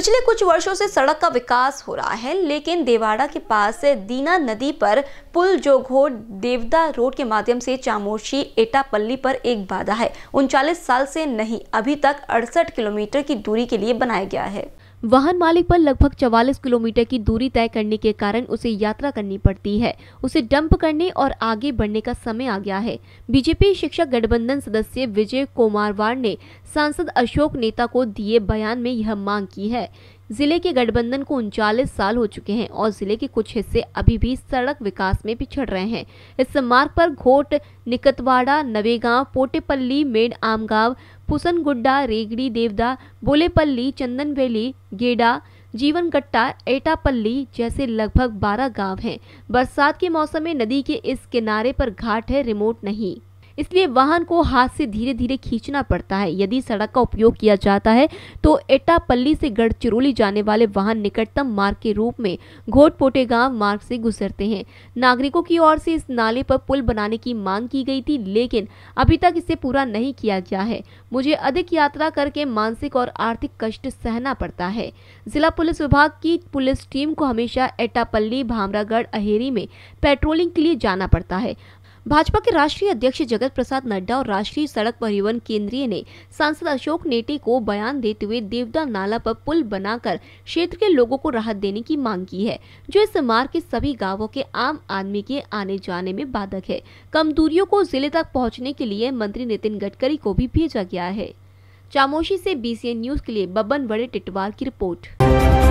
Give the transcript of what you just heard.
पिछले कुछ वर्षों से सड़क का विकास हो रहा है लेकिन देवाड़ा के पास दीना नदी पर पुल जोघो देवदा रोड के माध्यम से चामोशी एटापल्ली पर एक बाधा है उनचालीस साल से नहीं अभी तक अड़सठ किलोमीटर की दूरी के लिए बनाया गया है वाहन मालिक पर लगभग 44 किलोमीटर की दूरी तय करने के कारण उसे यात्रा करनी पड़ती है उसे डंप करने और आगे बढ़ने का समय आ गया है बीजेपी शिक्षक गठबंधन सदस्य विजय कुमारवार ने सांसद अशोक नेता को दिए बयान में यह मांग की है जिले के गठबंधन को उनचालीस साल हो चुके हैं और जिले के कुछ हिस्से अभी भी सड़क विकास में पिछड़ रहे हैं इस मार्ग पर घोट निकतवाड़ा नवेगांव पोटेपल्ली मेड आमगांव पुसनगुड्डा रेगड़ी देवदा बोलेपल्ली चंदनवेली गेडा जीवनगट्टा एटापल्ली जैसे लगभग 12 गांव हैं बरसात के मौसम में नदी के इस किनारे पर घाट है रिमोट नहीं इसलिए वाहन को हाथ से धीरे धीरे खींचना पड़ता है यदि सड़क का उपयोग किया जाता है तो एटापल्ली से गढ़चिरौली जाने वाले वाहन निकटतम मार्ग के रूप में घोटपोटे गांव मार्ग से गुजरते हैं नागरिकों की ओर से इस नाले पर पुल बनाने की मांग की गई थी लेकिन अभी तक इसे पूरा नहीं किया गया है मुझे अधिक यात्रा करके मानसिक और आर्थिक कष्ट सहना पड़ता है जिला पुलिस विभाग की पुलिस टीम को हमेशा एटापल्ली भामरागढ़ अहेरी में पेट्रोलिंग के लिए जाना पड़ता है भाजपा के राष्ट्रीय अध्यक्ष जगत प्रसाद नड्डा और राष्ट्रीय सड़क परिवहन केंद्रीय ने सांसद अशोक नेटे को बयान देते हुए देवदा नाला पर पुल बनाकर क्षेत्र के लोगों को राहत देने की मांग की है जो इस मार्ग के सभी गाँवों के आम आदमी के आने जाने में बाधक है कम दूरियों को जिले तक पहुँचने के लिए मंत्री नितिन गडकरी को भी भेजा गया है चामोशी ऐसी बी न्यूज के लिए बबन बड़े टिटवाल की रिपोर्ट